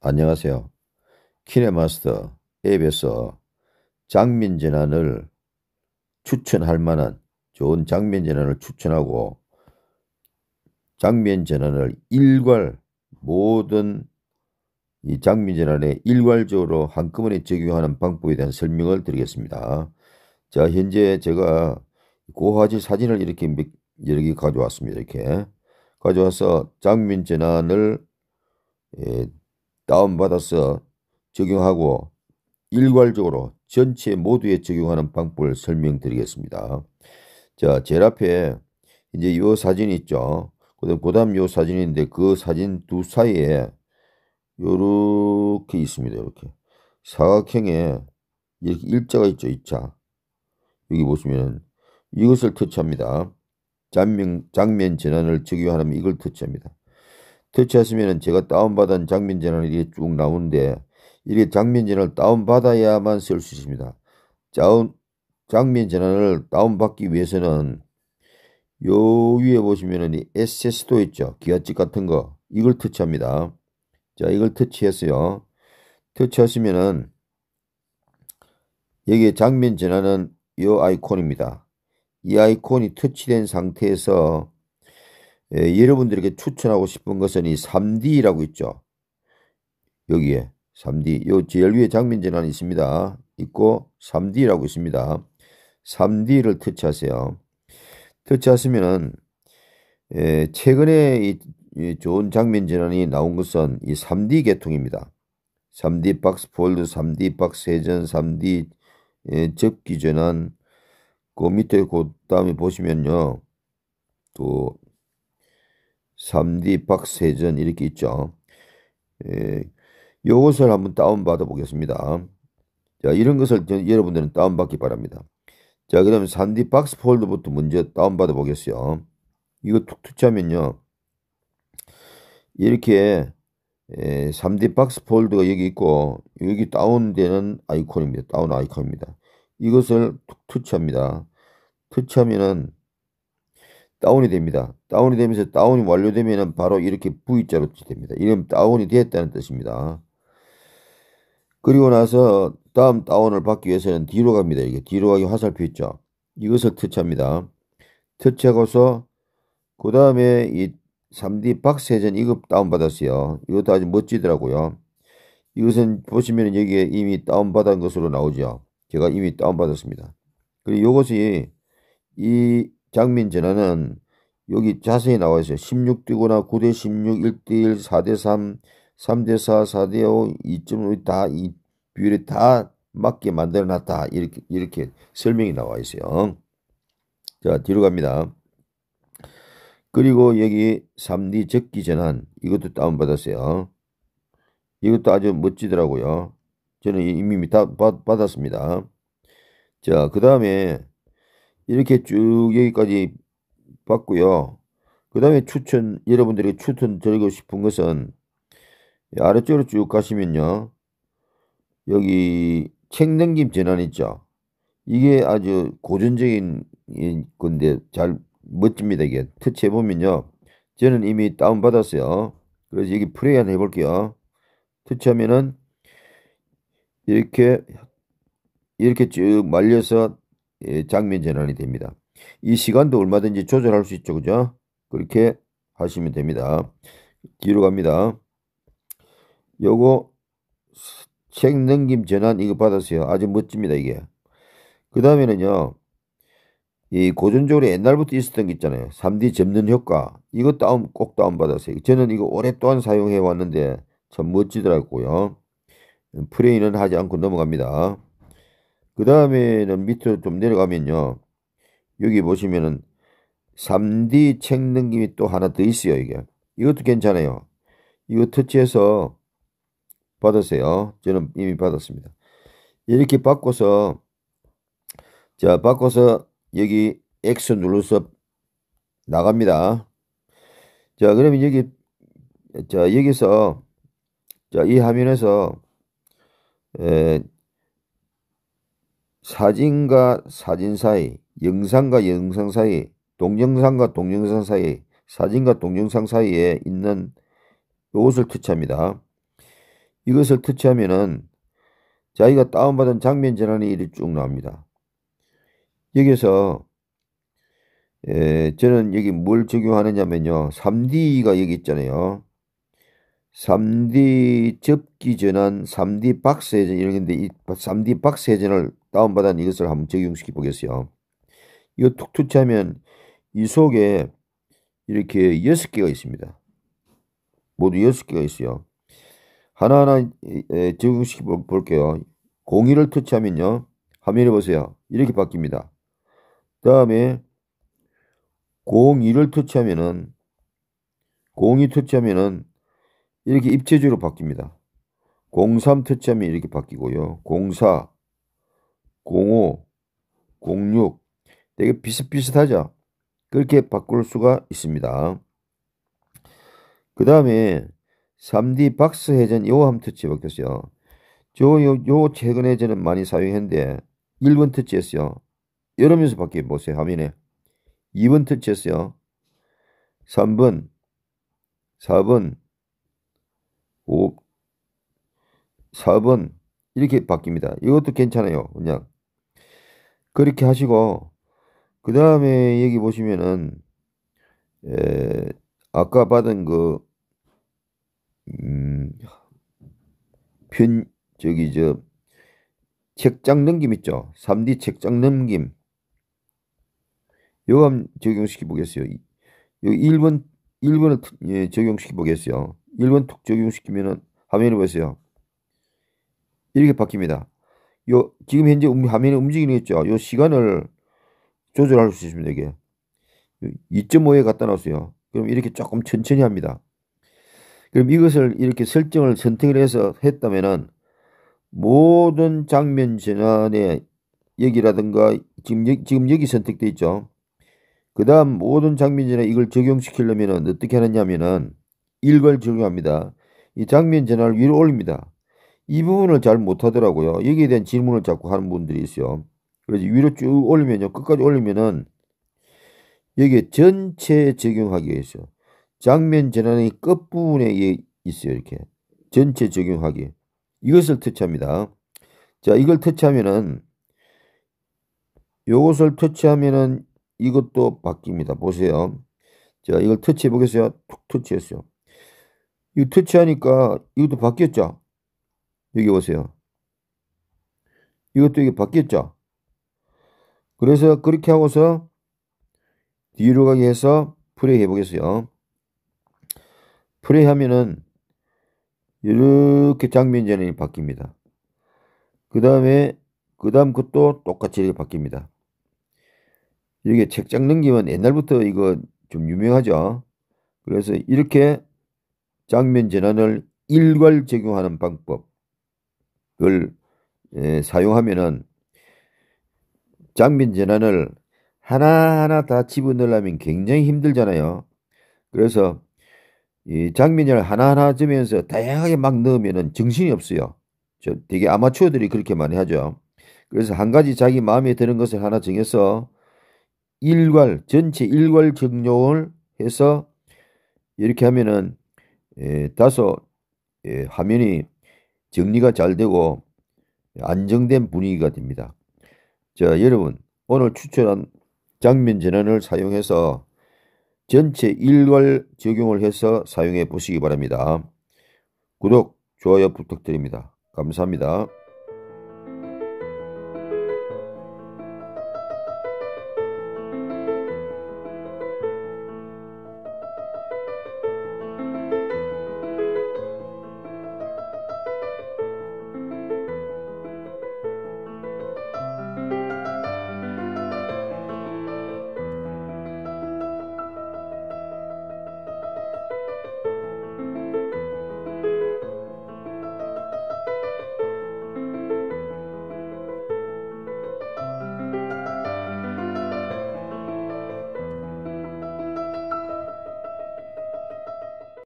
안녕하세요. 키네마스터 앱에서 장민재난을 추천할 만한 좋은 장면재난을 추천하고 장면재난을 일괄 모든 이 장면재난에 일괄적으로 한꺼번에 적용하는 방법에 대한 설명을 드리겠습니다. 자 현재 제가 고화질 사진을 이렇게 여기 가져왔습니다. 이렇게 가져와서 장민 재난을 예, 다운받아서 적용하고 일괄적으로 전체 모두에 적용하는 방법을 설명드리겠습니다. 자, 제일 앞에 이제 요 사진 있죠. 그 다음 요 사진인데 그 사진 두 사이에 요렇게 있습니다. 이렇게 사각형에 이렇게 일자가 있죠. 일자. 여기 보시면 이것을 터치합니다. 장면, 장면 전환을 적용하면 이걸 터치합니다. 터치하시면 제가 다운받은 장면 전환이 이렇게 쭉 나오는데 이게 장면 전환을 다운받아야만 쓸 수 있습니다. 다운, 장면 전환을 다운받기 위해서는 요 위에 보시면은 SS도 있죠. 기아집 같은 거. 이걸 터치합니다. 자, 이걸 터치했어요. 터치하시면은 여기 에 장면 전환은 요 아이콘입니다. 이 아이콘이 터치된 상태에서 예, 여러분들에게 추천하고 싶은 것은 이 3D라고 있죠. 여기에 3D 요 제일 위에 장면 전환이 있습니다. 있고 3D라고 있습니다. 3D를 터치하세요. 터치하시면은 예, 최근에 이, 이 좋은 장면 전환이 나온 것은 이 3D 계통입니다. 3D 박스 폴드, 3D 박스 회전, 3D 예, 접기 전환, 그 밑에 그 다음에 보시면요. 또 3D 박세전 이렇게 있죠. 예, 요것을 한번 다운받아 보겠습니다. 자, 이런 것을 여러분들은 다운받기 바랍니다. 자, 그 다음에 3D 박스 폴더부터 먼저 다운받아 보겠어요. 이거 툭툭 차면요. 이렇게 에, 예, 3D 박스 폴더가 여기 있고 여기 다운되는 아이콘입니다. 다운 아이콘입니다. 이것을 투치합니다. 투처하면은 다운이 됩니다. 다운이 되면서 다운이 완료되면은 바로 이렇게 V자로 됩니다. 이름 다운이 되었다는 뜻입니다. 그리고 나서 다음 다운을 받기 위해서는 뒤로 갑니다. 이게 뒤로 가기 화살표 있죠. 이것을 터치합니다. 터치하고서 그 다음에 이 3D 박세전 이급 다운받았어요. 이것도 아주 멋지더라고요. 이것은 보시면 여기에 이미 다운받은 것으로 나오죠. 제가 이미 다운받았습니다. 그리고 이것이 이 장민 전화는 여기 자세히 나와 있어요. 16대구나 9대 16, 1대1, 4대 3, 3대 4, 4대 5, 2.5다이 비율에 다 맞게 만들어 놨다. 이렇게, 이렇게 설명이 나와 있어요. 자, 뒤로 갑니다. 그리고 여기 3D 적기 전환 이것도 다운받았어요. 이것도 아주 멋지더라고요. 저는 이미 다 받, 받았습니다. 자, 그 다음에 이렇게 쭉 여기까지 봤고요. 그 다음에 추천, 여러분들이 추천 드리고 싶은 것은 아래쪽으로 쭉 가시면요. 여기 책 넘김 재난 있죠. 이게 아주 고전적인 건데 잘 멋집니다. 이게 터치해보면요. 저는 이미 다운받았어요. 그래서 여기 플레이 한번 해볼게요. 터치하면은 이렇게 이렇게 쭉 말려서 예, 장면 전환이 됩니다. 이 시간도 얼마든지 조절할 수 있죠. 그죠? 그렇게 하시면 됩니다. 뒤로 갑니다. 요거 책 넘김 전환 이거 받았어요. 아주 멋집니다. 이게. 그 다음에는요. 이 고전적으로 옛날부터 있었던 게 있잖아요. 3D 접는 효과. 이거 다운 꼭 다운받았어요. 저는 이거 오랫동안 사용해 왔는데 참 멋지더라고요. 프레이는 하지 않고 넘어갑니다. 그 다음에는 밑으로 좀 내려가면요. 여기 보시면은 3D 책 넘김이 또 하나 더 있어요. 이게. 이것도 괜찮아요. 이거 터치해서 받으세요. 저는 이미 받았습니다. 이렇게 바꿔서 자 바꿔서 여기 X 눌러서 나갑니다. 자 그러면 여기 자 여기서 자 이 화면에서 에, 사진과 사진 사이, 영상과 영상 사이, 동영상과 동영상 사이, 사진과 동영상 사이에 있는 이것을 터치합니다. 이것을 터치하면은 자기가 다운받은 장면 전환이 일이 쭉 나옵니다. 여기서 에, 저는 여기 뭘 적용하느냐면요. 3D가 여기 있잖아요. 3D 접기 전환, 3D 박스 회전 이런 건데 이 3D 박스 회전을 다운받은 이것을 한번 적용시켜 보겠어요. 이거 툭툭 하면 이 속에 이렇게 6 개가 있습니다. 모두 6 개가 있어요. 하나하나 적용시켜 볼게요. 공의를 터치하면요. 화면에 보세요. 이렇게 바뀝니다. 다음에 02를 터치하면은 02 터치하면은 이렇게 입체주로 바뀝니다. 03퇴치하면 이렇게 바뀌고요. 04, 05, 06 되게 비슷비슷하죠. 그렇게 바꿀 수가 있습니다. 그 다음에 3D 박스 회전 요함 터치 바뀌었어요. 저, 요, 요 최근에 저는 많이 사용했는데 1번 터치했어요. 여러면서 바뀌어 보세요. 화면에 2번 터치했어요. 3번, 4번, 5, 4번 이렇게 바뀝니다. 이것도 괜찮아요. 그냥 그렇게 하시고 그 다음에 여기 보시면은 에, 아까 받은 그 음, 편 저기 저 책장 넘김 있죠. 3D 책장 넘김. 요거 한번 적용시켜 보겠어요. 요 1번 1번을 예, 적용시켜 보겠어요. 1번 툭 적용시키면은 화면을 보세요. 이렇게 바뀝니다. 요 지금 현재 음, 화면이 움직이는 있죠. 요 시간을 조절할 수 있습니다. 이게 2.5에 갖다 놓으세요 그럼 이렇게 조금 천천히 합니다. 그럼 이것을 이렇게 설정을 선택을 해서 했다면은 모든 장면 전환에 여기라든가 지금 여, 지금 여기 선택돼 있죠. 그 다음 모든 장민전에 이걸 적용시키려면 어떻게 하느냐면은 일걸 적용합니다. 이 장면 전환을 위로 올립니다. 이 부분을 잘 못하더라고요. 여기에 대한 질문을 자꾸 하는 분들이 있어요. 그래서 위로 쭉 올리면요. 끝까지 올리면은 여기에 전체 적용하기가 있어요. 장면 전환의 끝부분에 있어요. 이렇게. 전체 적용하기. 이것을 터치합니다. 자, 이걸 터치하면은 요것을 터치하면은 이것도 바뀝니다. 보세요. 자, 이걸 터치해 보겠어요. 툭 터치했어요. 이거 터치하니까 이것도 바뀌었죠? 여기 보세요. 이것도 이게 바뀌었죠? 그래서 그렇게 하고서 뒤로 가게 해서 프레이해 보겠어요. 프레이 하면은 이렇게 장면 전이 바뀝니다. 그 다음에 그 다음 것도 똑같이 이렇게 바뀝니다. 이게 책장 넘기면 옛날부터 이거 좀 유명하죠. 그래서 이렇게 장면 재난을 일괄 적용하는 방법을 예, 사용하면은 장면 재난을 하나하나 다 집어넣으려면 굉장히 힘들잖아요. 그래서 이 장면을 하나하나 점면서 다양하게 막 넣으면은 정신이 없어요. 저 되게 아마추어들이 그렇게 많이 하죠. 그래서 한 가지 자기 마음에 드는 것을 하나 정해서 일괄 전체 일괄 적용을 해서 이렇게 하면은 에, 예, 다소 에, 예, 화면이 정리가 잘 되고 안정된 분위기가 됩니다. 자 여러분 오늘 추천한 장면 전환을 사용해서 전체 일괄 적용을 해서 사용해 보시기 바랍니다. 구독, 좋아요 부탁드립니다. 감사합니다.